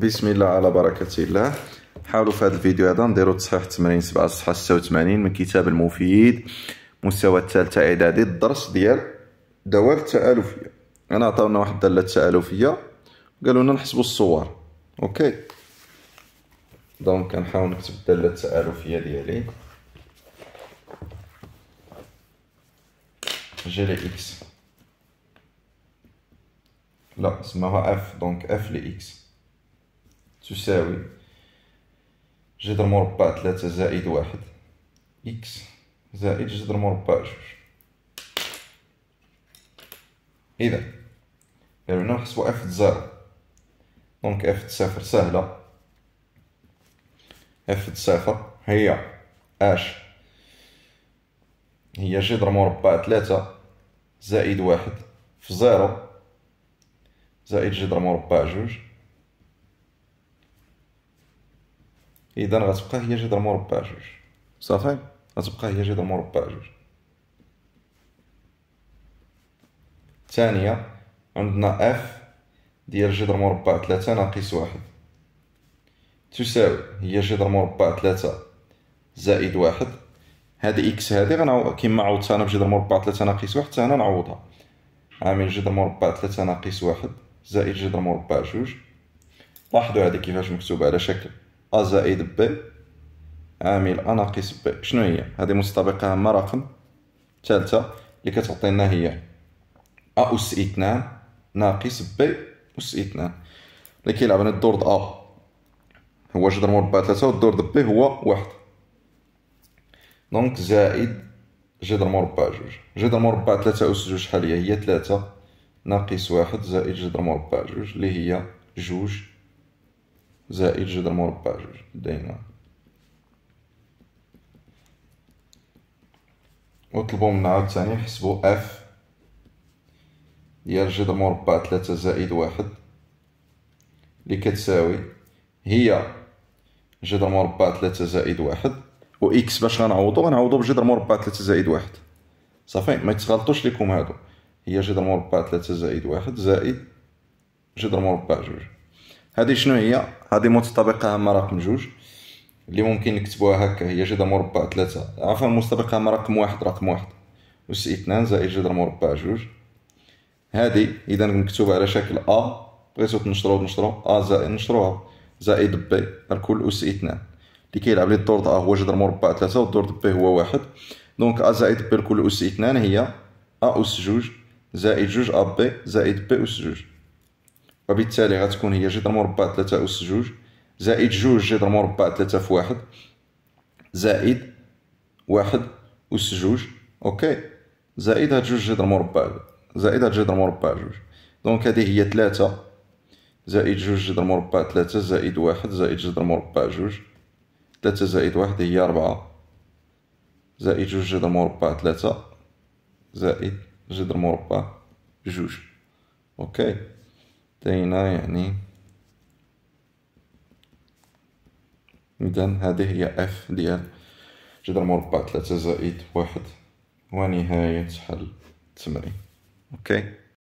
بسم الله على بركة الله حاولوا في هذا الفيديو هذا نديرو تصحيح تمرين 7 الصفحة 86 من كتاب المفيد مستوى الثالثة إعدادي الدرس ديال دوال التآلفية أنا عطاونا واحد الدالة التآلفية قالوا لنا نحسبوا الصور أوكي دونك كنحاول نكتب الدالة التآلفية ديالي جي لي إكس لا سماها اف دونك اف لي اكس تساوي جذر مربع ثلاثة زائد واحد إكس زائد جذر مربع جوج إذا يعني نحسبو اف زيرو دونك اف صفر سهلة اف صفر هي اش هي جذر مربع ثلاثة زائد واحد في زيرو زائد جذر مربع جوج اذا غتبقى هي جدر مربع جوج صافي غتبقى هي جدر مربع جوج ثانيه عندنا اف ديال جدر مربع ثلاثة ناقص واحد تساوي هي جدر مربع ثلاثة زائد واحد هذه اكس هادي غنعوض كيما عوضتها انا بجذر مربع ثلاثة ناقص واحد حتى هنا نعوضها عامل جدر مربع ثلاثة ناقص واحد زائد جدر مربع جوج لاحظوا هادي كيفاش مكتوبة على شكل ا زائد بي عامل ا ناقص بي شنو هي هذه مستبقة هامة رقم ثالثة اللي كتعطينا هي ا أس اثنان ناقص بي أس اثنان اللي كيلعبنا الدور د ا هو جذر مربع ثلاثة والدور د بي هو واحد دونك زائد جذر مربع جوج جذر مربع ثلاثة أس جوج شحال هي هي ثلاثة ناقص واحد زائد جذر مربع جوج اللي هي جوج زائد جذر مربع جوج دايما وطلبوا منا عاوتاني نحسبوا اف ديال جذر مربع ثلاثة زائد واحد اللي كتساوي هي جذر مربع ثلاثة زائد واحد و اكس باش غنعوضو غنعوضو بجذر مربع ثلاثة زائد واحد صافي ما يتغلطوش ليكم هادو هي جذر مربع ثلاثة زائد واحد زائد جذر مربع جوج هذه شنو هي هذه متطابقه هامه رقم جوج اللي ممكن نكتبوها هكا هي جذر مربع ثلاثة عفوا متطابقه هامه رقم واحد رقم واحد أس اثنان زائد جذر مربع جوج هذه إذا مكتوبة على شكل أ بغيتو تنشرو نشرو أ زائد نشروها زائد بي الكل أس اثنان اللي كيلعب لي الدور أ هو جذر مربع ثلاثة والدور بي هو واحد دونك أ زائد بي الكل أس اثنان هي أ أس جوج زائد جوج أ بي زائد بي أس جوج وبالتالي غتكون هي جذر مربع 3 أس جوج زائد جوج جذر مربع 3 في واحد زائد واحد أس جوج أوكي زائد هاد جوج جذر مربع زائد هاد جذر مربع جوج دونك هذه هي 3 زائد جوج جذر مربع 3 زائد واحد زائد جذر مربع جوج 3 زائد واحد هي 4 زائد جوج جذر مربع 3 زائد جذر مربع جوج اوكي دينا يعني إذا هذه هي اف ديال جذر مربع ثلاثة زائد واحد ونهاية حل التمرين اوكي